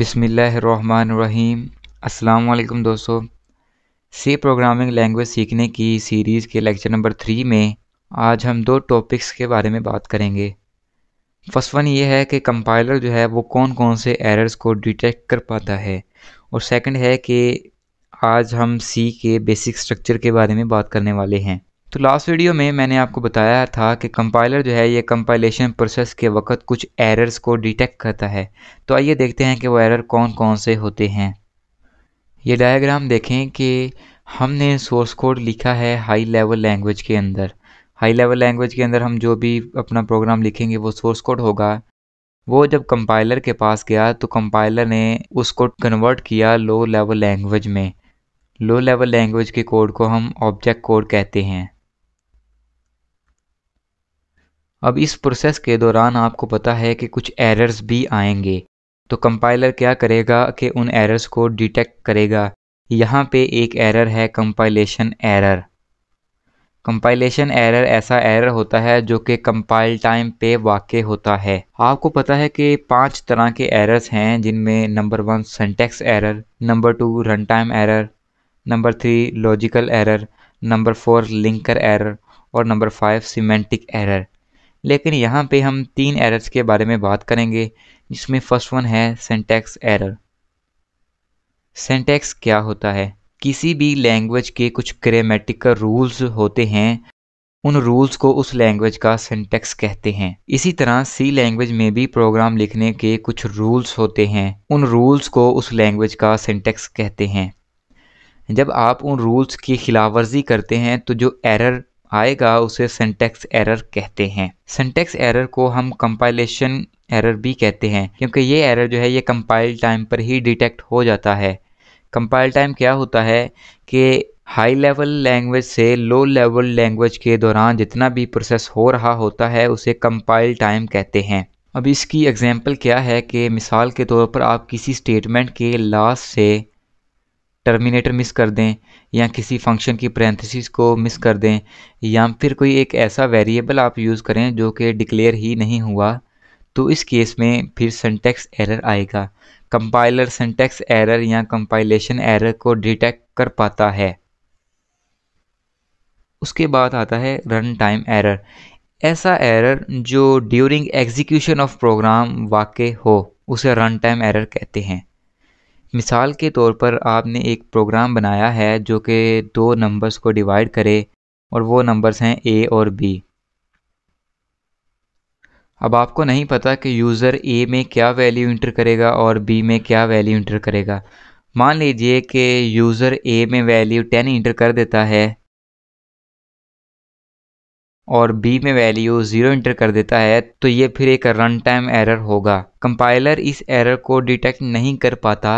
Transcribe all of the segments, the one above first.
बिसमीम् अल्लाम दोस्तों सी programming language सीखने की सीरीज़ के लेक्चर नंबर थ्री में आज हम दो टॉपिक्स के बारे में बात करेंगे फर्स्ट वन ये है कि कंपाइलर जो है वो कौन कौन से एरर्स को डिटेक्ट कर पाता है और सेकंड है कि आज हम सी के बेसिक स्ट्रक्चर के बारे में बात करने वाले हैं तो लास्ट वीडियो में मैंने आपको बताया था कि कंपाइलर जो है ये कंपाइलेशन प्रोसेस के वक्त कुछ एरर्स को डिटेक्ट करता है तो आइए देखते हैं कि वो एरर कौन कौन से होते हैं ये डायग्राम देखें कि हमने सोर्स कोड लिखा है हाई लेवल लैंग्वेज के अंदर हाई लेवल लैंग्वेज के अंदर हम जो भी अपना प्रोग्राम लिखेंगे वो सोर्स कोड होगा वो जब कंपाइलर के पास गया तो कंपाइलर ने उसको कन्वर्ट किया लो लेवल लैंग्वेज में लो लेवल लैंग्वेज के कोड को हम ऑब्जेक्ट कोड कहते हैं अब इस प्रोसेस के दौरान आपको पता है कि कुछ एरर्स भी आएंगे तो कंपाइलर क्या करेगा कि उन एरर्स को डिटेक्ट करेगा यहाँ पे एक एरर है कंपाइलेशन एरर कंपाइलेशन एरर ऐसा एरर होता है जो कि कंपाइल टाइम पे वाक़ होता है आपको पता है कि पांच तरह के एरर्स हैं जिनमें number one syntax error number two run time error number three logical error number four linker error और नंबर फाइव सीमेंटिक एरर लेकिन यहाँ पे हम तीन एरर्स के बारे में बात करेंगे जिसमें फर्स्ट वन है सेंटेक्स एरर सेंटेक्स क्या होता है किसी भी लैंग्वेज के कुछ ग्रामेटिकल रूल्स होते हैं उन रूल्स को उस लैंग्वेज का सेंटेक्स कहते हैं इसी तरह सी लैंग्वेज में भी प्रोग्राम लिखने के कुछ रूल्स होते हैं उन रूल्स को उस लैंग्वेज का सेंटेक्स कहते हैं जब आप उन रूल्स की खिलाफ करते हैं तो जो एरर आएगा उसे सिंटेक्स एरर कहते हैं सिंटेक्स एरर को हम कंपाइलेशन एरर भी कहते हैं क्योंकि ये एरर जो है ये कंपाइल टाइम पर ही डिटेक्ट हो जाता है कंपाइल टाइम क्या होता है कि हाई लेवल लैंग्वेज से लो लेवल लैंग्वेज के दौरान जितना भी प्रोसेस हो रहा होता है उसे कंपाइल टाइम कहते हैं अब इसकी एग्जांपल क्या है कि मिसाल के तौर पर आप किसी स्टेटमेंट के लास्ट से टर्मिनेटर मिस कर दें या किसी फंक्शन की पैरेंथेसिस को मिस कर दें या फिर कोई एक ऐसा वेरिएबल आप यूज़ करें जो कि डिक्लेयर ही नहीं हुआ तो इस केस में फिर सेंटेक्स एरर आएगा कंपाइलर सेंटेक्स एरर या कंपाइलेशन एरर को डिटेक्ट कर पाता है उसके बाद आता है रन टाइम एरर ऐसा एरर जो ड्यूरिंग एग्जीक्यूशन ऑफ प्रोग्राम वाक़ हो उसे रन टाइम एरर कहते हैं मिसाल के तौर पर आपने एक प्रोग्राम बनाया है जो कि दो नंबर्स को डिवाइड करे और वो नंबर्स हैं ए और बी अब आपको नहीं पता कि यूज़र ए में क्या वैल्यू इंटर करेगा और बी में क्या वैल्यू इंटर करेगा मान लीजिए कि यूज़र ए में वैल्यू टेन इंटर कर देता है और बी में वैल्यू ज़ीरो इंटर कर देता है तो ये फिर एक रन टाइम एरर होगा कंपाइलर इस एरर को डिटेक्ट नहीं कर पाता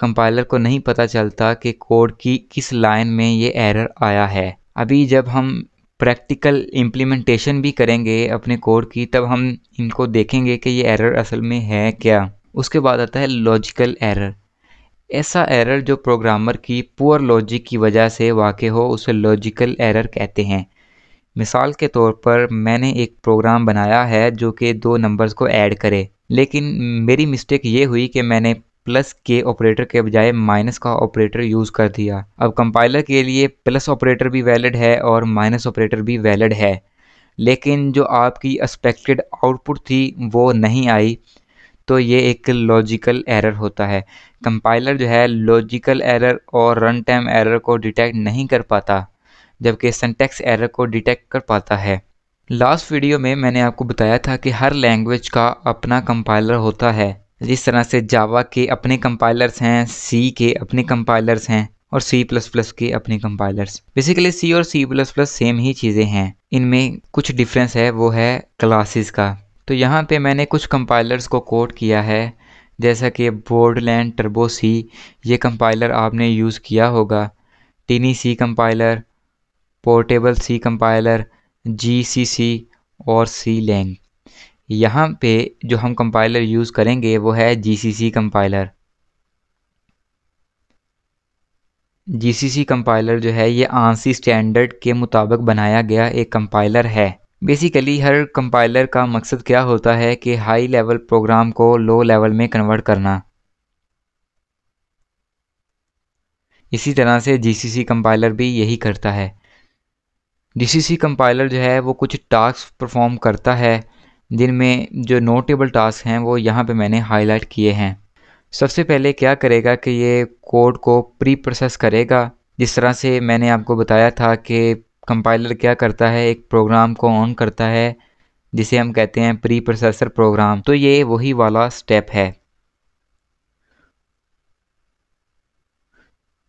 कंपाइलर को नहीं पता चलता कि कोड की किस लाइन में ये एरर आया है अभी जब हम प्रैक्टिकल इम्प्लीमेंटेशन भी करेंगे अपने कोड की तब हम इनको देखेंगे कि ये एरर असल में है क्या उसके बाद आता है लॉजिकल एरर ऐसा एरर जो प्रोग्रामर की पुअर लॉजिक की वजह से वाक़ हो उसे लॉजिकल एरर कहते हैं मिसाल के तौर पर मैंने एक प्रोग्राम बनाया है जो कि दो नंबर्स को ऐड करे लेकिन मेरी मिस्टेक ये हुई कि मैंने प्लस के ऑपरेटर के बजाय माइनस का ऑपरेटर यूज़ कर दिया अब कंपाइलर के लिए प्लस ऑपरेटर भी वैलिड है और माइनस ऑपरेटर भी वैलिड है लेकिन जो आपकी एक्सपेक्टेड आउटपुट थी वो नहीं आई तो ये एक लॉजिकल एरर होता है कंपाइलर जो है लॉजिकल एरर और रन टाइम एरर को डिटेक्ट नहीं कर पाता जबकि सेंटेक्स एरर को डिटेक्ट कर पाता है लास्ट वीडियो में मैंने आपको बताया था कि हर लैंग्वेज का अपना कंपाइलर होता है जिस तरह से जावा के अपने कंपाइलर्स हैं सी के अपने कंपाइलर्स हैं और सी प्लस प्लस के अपने कंपाइलर्स बेसिकली सी और सी प्लस प्लस सेम ही चीज़ें हैं इनमें कुछ डिफरेंस है वो है क्लासेस का तो यहाँ पे मैंने कुछ कंपाइलर्स को कोड किया है जैसा कि बोर्डलैंड टर्बो सी ये कंपाइलर आपने यूज़ किया होगा tiny C compiler portable C compiler G C C और सी लैंग यहाँ पे जो हम कंपाइलर यूज़ करेंगे वो है जीसीसी कंपाइलर जीसीसी कंपाइलर जो है ये आंसी स्टैंडर्ड के मुताबिक बनाया गया एक कंपाइलर है बेसिकली हर कंपाइलर का मकसद क्या होता है कि हाई लेवल प्रोग्राम को लो लेवल में कन्वर्ट करना इसी तरह से जीसीसी कंपाइलर भी यही करता है जीसीसी कंपाइलर जो है वो कुछ टास्क परफॉर्म करता है जिनमें जो नोटेबल टास्क हैं वो यहाँ पे मैंने हाईलाइट किए हैं सबसे पहले क्या करेगा कि ये कोड को प्री प्रोसेस करेगा जिस तरह से मैंने आपको बताया था कि कंपाइलर क्या करता है एक प्रोग्राम को ऑन करता है जिसे हम कहते हैं प्री प्रोसेसर प्रोग्राम तो ये वही वाला स्टेप है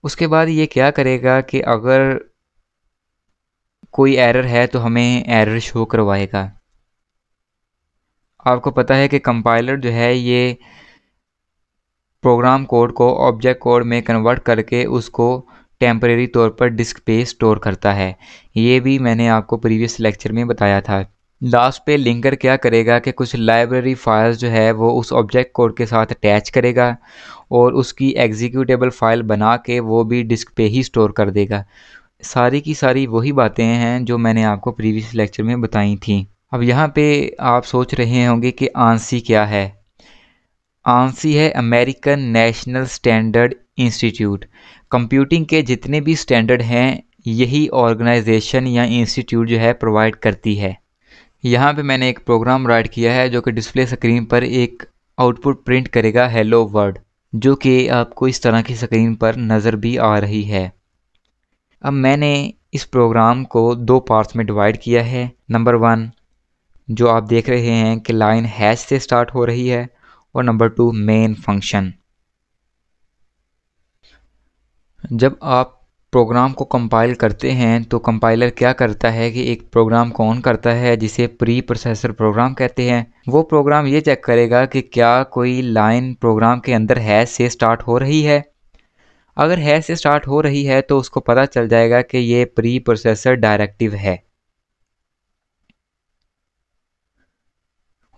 उसके बाद ये क्या करेगा कि अगर कोई एरर है तो हमें एरर शो करवाएगा आपको पता है कि कंपाइलर जो है ये प्रोग्राम कोड को ऑब्जेक्ट कोड में कन्वर्ट करके उसको टेम्परेरी तौर पर डिस्क पे स्टोर करता है ये भी मैंने आपको प्रीवियस लेक्चर में बताया था लास्ट पे लिंकर क्या करेगा कि कुछ लाइब्रेरी फाइल्स जो है वो उस ऑब्जेक्ट कोड के साथ अटैच करेगा और उसकी एग्जीक्यूटेबल फ़ाइल बना के वो भी डिस्क पे ही स्टोर कर देगा सारी की सारी वही बातें हैं जो मैंने आपको प्रीवियस लेक्चर में बताई थी अब यहाँ पे आप सोच रहे होंगे कि आंसी क्या है आंसी है American National Standard Institute computing के जितने भी स्टैंडर्ड हैं यही ऑर्गेनाइजेशन या इंस्टीट्यूट जो है प्रोवाइड करती है यहाँ पे मैंने एक प्रोग्राम राइट किया है जो कि डिस्प्ले स्क्रीन पर एक आउटपुट प्रिंट करेगा हेलो वर्ड जो कि आपको इस तरह की स्क्रीन पर नज़र भी आ रही है अब मैंने इस प्रोग्राम को दो पार्ट्स में डिवाइड किया है नंबर वन जो आप देख रहे हैं कि लाइन हैश से स्टार्ट हो रही है और नंबर टू मेन फंक्शन जब आप प्रोग्राम को कंपाइल करते हैं तो कंपाइलर क्या करता है कि एक प्रोग्राम कौन करता है जिसे प्री प्रोसेसर प्रोग्राम कहते हैं वो प्रोग्राम ये चेक करेगा कि क्या कोई लाइन प्रोग्राम के अंदर हैश से स्टार्ट हो रही है अगर हैश से स्टार्ट हो रही है तो उसको पता चल जाएगा कि ये प्री प्रोसेसर डायरेक्टिव है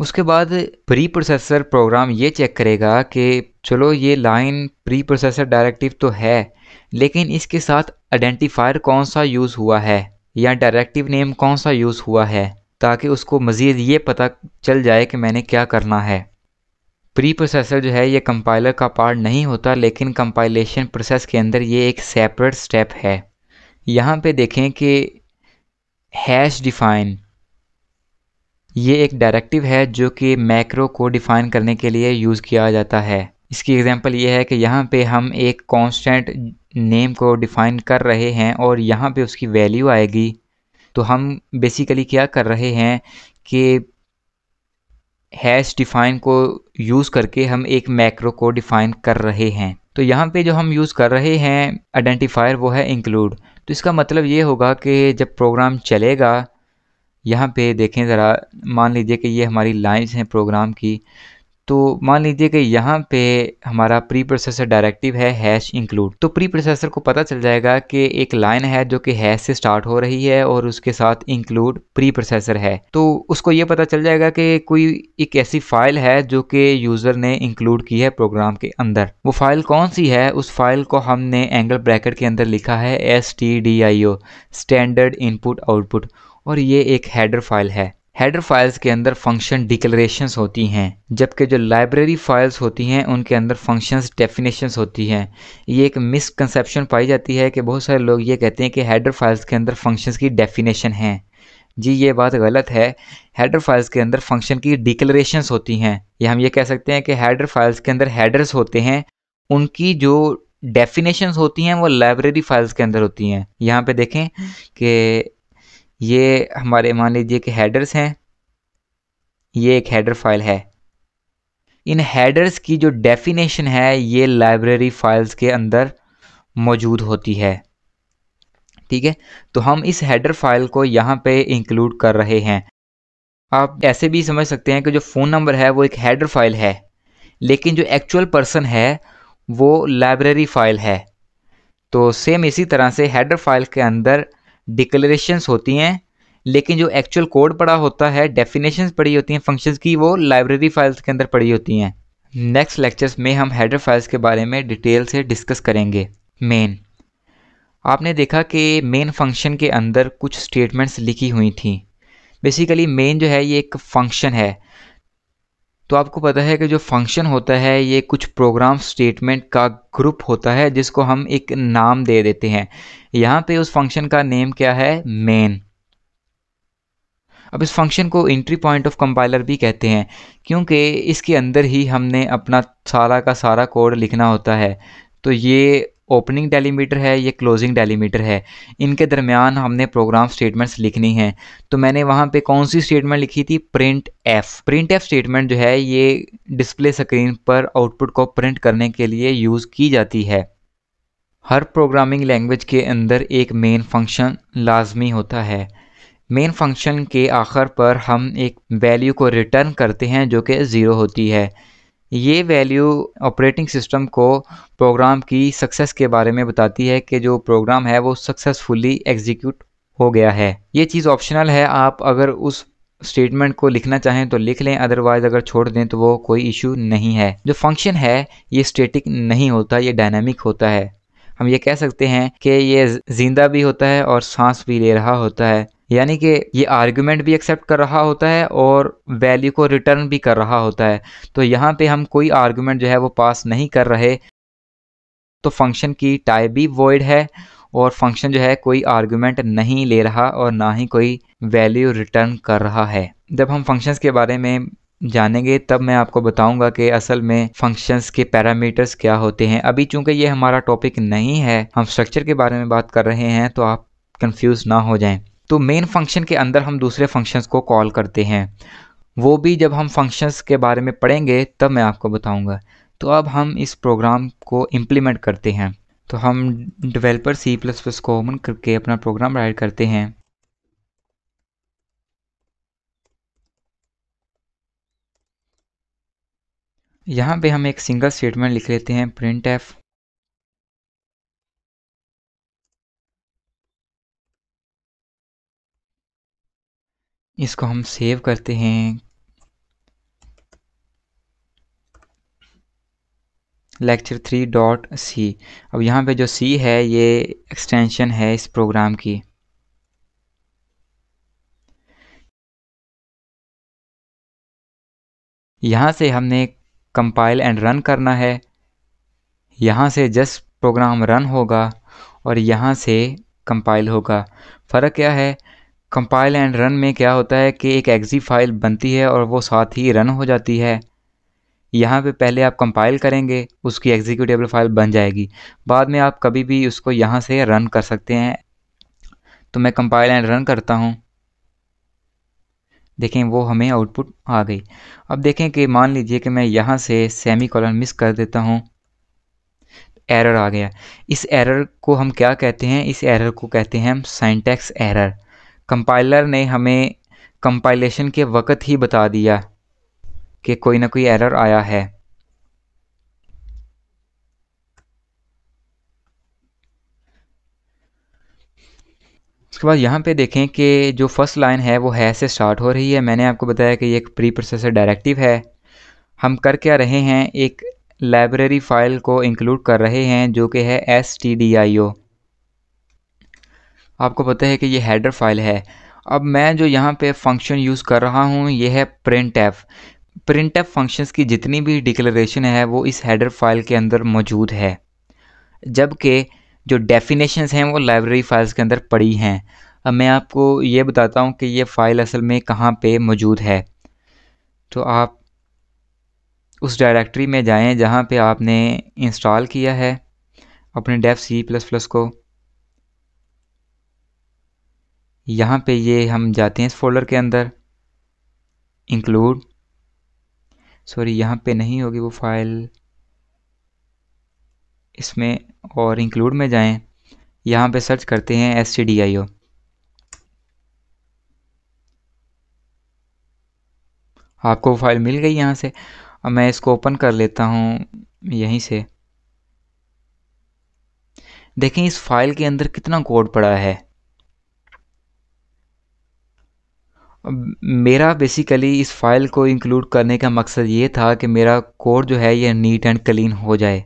उसके बाद प्री प्रोसेसर प्रोग्राम ये चेक करेगा कि चलो ये लाइन प्री प्रोसेसर डायरेक्टिव तो है लेकिन इसके साथ आइडेंटिफायर कौन सा यूज़ हुआ है या डायरेक्टिव नेम कौन सा यूज़ हुआ है ताकि उसको मज़ीद ये पता चल जाए कि मैंने क्या करना है प्री प्रोसेसर जो है ये कंपाइलर का पार्ट नहीं होता लेकिन कंपाइलेशन प्रोसेस के अंदर ये एक सेपरेट स्टेप है यहाँ पे देखें कि हैश डिफाइन ये एक डायरेक्टिव है जो कि मैक्रो को डिफाइन करने के लिए यूज़ किया जाता है इसकी एग्जांपल ये है कि यहाँ पे हम एक कांस्टेंट नेम को डिफाइन कर रहे हैं और यहाँ पे उसकी वैल्यू आएगी तो हम बेसिकली क्या कर रहे हैं कि हैश डिफाइन को यूज़ करके हम एक मैक्रो को डिफाइन कर रहे हैं तो यहाँ पे जो हम यूज़ कर रहे हैं आइडेंटिफायर वो है इंक्लूड तो इसका मतलब ये होगा कि जब प्रोग्राम चलेगा यहाँ पे देखें ज़रा मान लीजिए कि ये हमारी लाइंस हैं प्रोग्राम की तो मान लीजिए कि यहाँ पे हमारा प्री प्रोसेसर डायरेक्टिव है हैश इंक्लूड तो प्री प्रोसेसर को पता चल जाएगा कि एक लाइन है जो कि हैश से स्टार्ट हो रही है और उसके साथ इंक्लूड प्री प्रोसेसर है तो उसको ये पता चल जाएगा कि कोई एक ऐसी फाइल है जो कि यूज़र ने इंक्लूड की है प्रोग्राम के अंदर वो फाइल कौन सी है उस फाइल को हमने एंगल ब्रैकेट के अंदर लिखा है S T D I O standard input output और ये एक हैडर फाइल है हेडर फाइल्स के अंदर फंक्शन डिक्लेरेशंस होती हैं जबकि जो लाइब्रेरी फाइल्स होती हैं उनके अंदर फंक्शंस डेफिनेशन होती हैं ये एक मिसकंसेप्शन पाई जाती है कि बहुत सारे लोग ये कहते हैं कि हेडर फाइल्स के अंदर फंक्शंस की डेफिनेशन हैं जी ये बात गलत है हेडर फाइल्स के अंदर फंक्शन की डिक्लेरेशंस होती हैं या हम ये कह सकते हैं कि हेडर फाइल्स के अंदर हेडर्स होते हैं उनकी जो डेफिनेशन होती हैं वो लाइब्रेरी फाइल्स के अंदर होती हैं यहाँ पे देखें कि ये हमारे मान लीजिए कि हेडर्स हैं ये एक हेडर फाइल है इन हेडर्स की जो डेफिनेशन है ये लाइब्रेरी फाइल्स के अंदर मौजूद होती है ठीक है तो हम इस हेडर फाइल को यहाँ पे इंक्लूड कर रहे हैं आप ऐसे भी समझ सकते हैं कि जो फ़ोन नंबर है वो एक हेडर फाइल है लेकिन जो एक्चुअल पर्सन है वो लाइब्रेरी फाइल है तो सेम इसी तरह से हेडर फाइल के अंदर डिक्लेरेशंस होती हैं लेकिन जो एक्चुअल कोड पड़ा होता है डेफिनेशंस पड़ी होती हैं फंक्शंस की वो लाइब्रेरी फाइल्स के अंदर पड़ी होती हैं नेक्स्ट लेक्चर्स में हम हेडर फाइल्स के बारे में डिटेल से डिस्कस करेंगे मेन आपने देखा कि मेन फंक्शन के अंदर कुछ स्टेटमेंट्स लिखी हुई थी बेसिकली मेन जो है ये एक फंक्शन है तो आपको पता है कि जो फंक्शन होता है ये कुछ प्रोग्राम स्टेटमेंट का ग्रुप होता है जिसको हम एक नाम दे देते हैं यहाँ पे उस फंक्शन का नेम क्या है मेन अब इस फंक्शन को एंट्री पॉइंट ऑफ कंपाइलर भी कहते हैं क्योंकि इसके अंदर ही हमने अपना सारा का सारा कोड लिखना होता है तो ये ओपनिंग डेलीमीटर है ये क्लोजिंग डेलीमीटर है इनके दरमियान हमने प्रोग्राम स्टेटमेंट्स लिखनी हैं तो मैंने वहाँ पे कौन सी स्टेटमेंट लिखी थी print F print F statement जो है ये डिस्प्ले स्क्रीन पर आउटपुट को प्रिंट करने के लिए यूज़ की जाती है हर प्रोग्रामिंग लैंग्वेज के अंदर एक मेन फंक्शन लाजमी होता है मेन फंक्शन के आखिर पर हम एक वैल्यू को रिटर्न करते हैं जो कि ज़ीरो होती है ये वैल्यू ऑपरेटिंग सिस्टम को प्रोग्राम की सक्सेस के बारे में बताती है कि जो प्रोग्राम है वो सक्सेसफुली एग्जीक्यूट हो गया है ये चीज़ ऑप्शनल है आप अगर उस स्टेटमेंट को लिखना चाहें तो लिख लें अदरवाइज अगर छोड़ दें तो वो कोई इशू नहीं है जो फंक्शन है ये स्टेटिक नहीं होता ये डायनामिक होता है हम ये कह सकते हैं कि ये ज़िंदा भी होता है और सांस भी ले रहा होता है यानी कि ये आर्ग्यूमेंट भी एक्सेप्ट कर रहा होता है और वैल्यू को रिटर्न भी कर रहा होता है तो यहाँ पे हम कोई आर्ग्यूमेंट जो है वो पास नहीं कर रहे तो फंक्शन की टाइप भी वॉइड है और फंक्शन जो है कोई आर्ग्यूमेंट नहीं ले रहा और ना ही कोई वैल्यू रिटर्न कर रहा है जब हम फंक्शंस के बारे में जानेंगे तब मैं आपको बताऊंगा कि असल में फंक्शंस के पैरामीटर्स क्या होते हैं अभी चूंकि ये हमारा टॉपिक नहीं है हम स्ट्रक्चर के बारे में बात कर रहे हैं तो आप कंफ्यूज ना हो जाएं तो मेन फंक्शन के अंदर हम दूसरे फंक्शंस को कॉल करते हैं वो भी जब हम फंक्शंस के बारे में पढ़ेंगे तब मैं आपको बताऊंगा तो अब हम इस प्रोग्राम को इम्प्लीमेंट करते हैं तो हम डेवलपर सी प्लस प्लस को ओपन करके अपना प्रोग्राम राइट करते हैं यहाँ पे हम एक सिंगल स्टेटमेंट लिख लेते हैं प्रिंट एफ इसको हम सेव करते हैं लेक्चर थ्री डॉट सी अब यहाँ पे जो सी है ये एक्सटेंशन है इस प्रोग्राम की यहाँ से हमने कंपाइल एंड रन करना है यहाँ से जस्ट प्रोग्राम रन होगा और यहाँ से कंपाइल होगा फ़र्क क्या है कंपाइल एंड रन में क्या होता है कि एक एग्जी फाइल बनती है और वो साथ ही रन हो जाती है यहाँ पे पहले आप कंपाइल करेंगे उसकी एग्जीक्यूटेबल फाइल बन जाएगी बाद में आप कभी भी उसको यहाँ से रन कर सकते हैं तो मैं कंपाइल एंड रन करता हूँ देखें वो हमें आउटपुट आ गई अब देखें कि मान लीजिए कि मैं यहाँ से सेमी कॉलन मिस कर देता हूँ एरर आ गया इस एरर को हम क्या कहते हैं इस एरर को कहते हैं हम साइंटेक्स एरर कंपाइलर ने हमें कंपाइलेशन के वक़्त ही बता दिया कि कोई ना कोई एरर आया है उसके बाद यहाँ पे देखें कि जो फर्स्ट लाइन है वो है से स्टार्ट हो रही है मैंने आपको बताया कि ये एक प्री प्रोसेसर डायरेक्टिव है हम कर क्या रहे हैं एक लाइब्रेरी फ़ाइल को इंक्लूड कर रहे हैं जो कि है S T D I O आपको पता है कि ये हेडर फाइल है अब मैं जो यहाँ पे फंक्शन यूज़ कर रहा हूँ ये है print F print printf functions की जितनी भी डिक्लेरेशन है वो इस हेडर फाइल के अंदर मौजूद है जबकि जो डेफिनेशंस हैं वो लाइब्रेरी फाइल्स के अंदर पड़ी हैं अब मैं आपको ये बताता हूँ कि ये फ़ाइल असल में कहाँ पे मौजूद है तो आप उस डायरेक्टरी में जाएँ जहाँ पर आपने इंस्टॉल किया है अपने डेफ सी प्लस प्लस को यहाँ पे ये हम जाते हैं इस फोल्डर के अंदर इंक्लूड सॉरी यहाँ पे नहीं होगी वो फाइल इसमें और इंक्लूड में जाएं यहाँ पे सर्च करते हैं S C D I O आपको फाइल मिल गई यहाँ से अब मैं इसको ओपन कर लेता हूँ यहीं से देखें इस फाइल के अंदर कितना कोड पड़ा है मेरा बेसिकली इस फाइल को इंक्लूड करने का मकसद ये था कि मेरा कोड जो है ये नीट एंड क्लीन हो जाए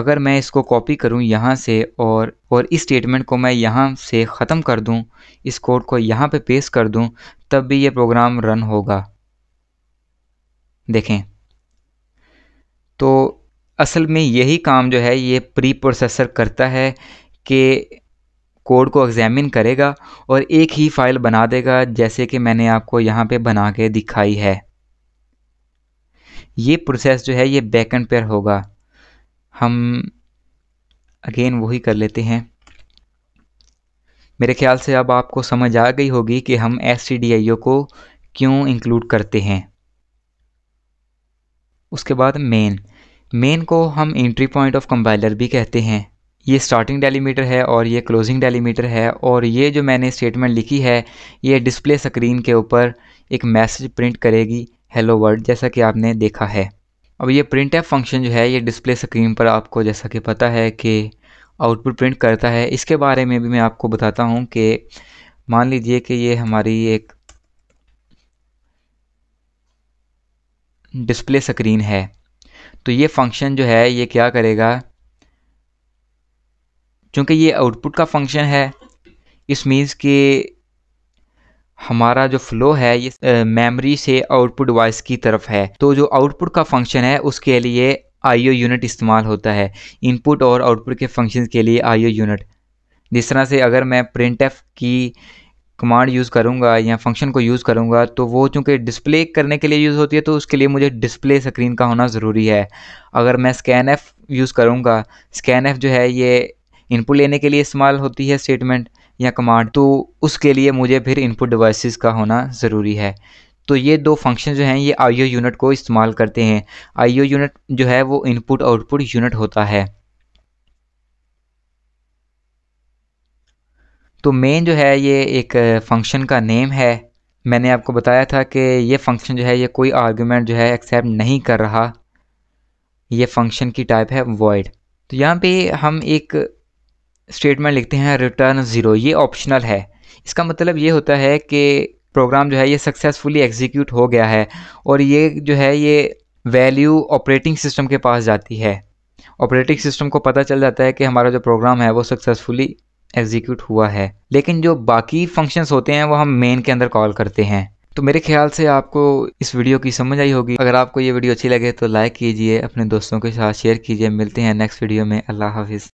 अगर मैं इसको कॉपी करूं यहाँ से और और इस स्टेटमेंट को मैं यहाँ से ख़त्म कर दूं इस कोड को यहाँ पे पेश कर दूं तब भी ये प्रोग्राम रन होगा देखें तो असल में यही काम जो है ये प्री प्रोसेसर करता है कि कोड को एग्ज़ामिन करेगा और एक ही फाइल बना देगा जैसे कि मैंने आपको यहाँ पे बना के दिखाई है ये प्रोसेस जो है ये बैकेंड पर होगा हम अगेन वही कर लेते हैं मेरे ख्याल से अब आपको समझ आ गई होगी कि हम एस को क्यों इंक्लूड करते हैं उसके बाद मेन मेन को हम एंट्री पॉइंट ऑफ कंपाइलर भी कहते हैं ये स्टार्टिंग डेलीमीटर है और ये क्लोजिंग डेलीमीटर है और ये जो मैंने स्टेटमेंट लिखी है ये डिस्प्ले स्क्रीन के ऊपर एक मैसेज प्रिंट करेगी हेलो वर्ल्ड जैसा कि आपने देखा है अब ये प्रिंट ऐप फंक्शन जो है ये डिस्प्ले स्क्रीन पर आपको जैसा कि पता है कि आउटपुट प्रिंट करता है इसके बारे में भी मैं आपको बताता हूँ कि मान लीजिए कि ये हमारी एक डिस्प्ले स्क्रीन है तो ये फंक्शन जो है ये क्या करेगा चूँकि ये आउटपुट का फंक्शन है इस मीन्स कि हमारा जो फ्लो है ये मेमोरी से आउटपुट डिवाइस की तरफ है तो जो आउटपुट का फंक्शन है उसके लिए आईओ यूनिट इस्तेमाल होता है इनपुट और आउटपुट के फंक्शन के लिए आईओ यूनिट जिस तरह से अगर मैं प्रिंट की कमांड यूज़ करूँगा या फंक्शन को यूज़ करूँगा तो वो चूँकि डिस्प्ले करने के लिए यूज़ होती है तो उसके लिए मुझे डिस्प्ले स्क्रीन का होना ज़रूरी है अगर मैं स्कैन एफ यूज़ करूँगा स्कैन एफ जो है ये इनपुट लेने के लिए इस्तेमाल होती है स्टेटमेंट या कमांड तो उसके लिए मुझे फिर इनपुट डिवाइसेस का होना ज़रूरी है तो ये दो फंक्शन जो हैं ये आईओ यूनिट को इस्तेमाल करते हैं आईओ यूनिट जो है वो इनपुट आउटपुट यूनिट होता है तो मेन जो है ये एक फंक्शन का नेम है मैंने आपको बताया था कि ये फंक्शन जो है ये कोई आर्गूमेंट जो है एक्सेप्ट नहीं कर रहा ये फंक्शन की टाइप है वॉइड तो यहाँ पे हम एक स्टेटमेंट लिखते हैं रिटर्न ज़ीरो ये ऑप्शनल है इसका मतलब ये होता है कि प्रोग्राम जो है ये सक्सेसफुली एग्जीक्यूट हो गया है और ये जो है ये वैल्यू ऑपरेटिंग सिस्टम के पास जाती है ऑपरेटिंग सिस्टम को पता चल जाता है कि हमारा जो प्रोग्राम है वो सक्सेसफुली एग्जीक्यूट हुआ है लेकिन जो बाकी फंक्शंस होते हैं वो हम मेन के अंदर कॉल करते हैं तो मेरे ख्याल से आपको इस वीडियो की समझ आई होगी अगर आपको ये वीडियो अच्छी लगे तो लाइक कीजिए अपने दोस्तों के साथ शेयर कीजिए मिलते हैं नेक्स्ट वीडियो में अल्लाह हाफिज़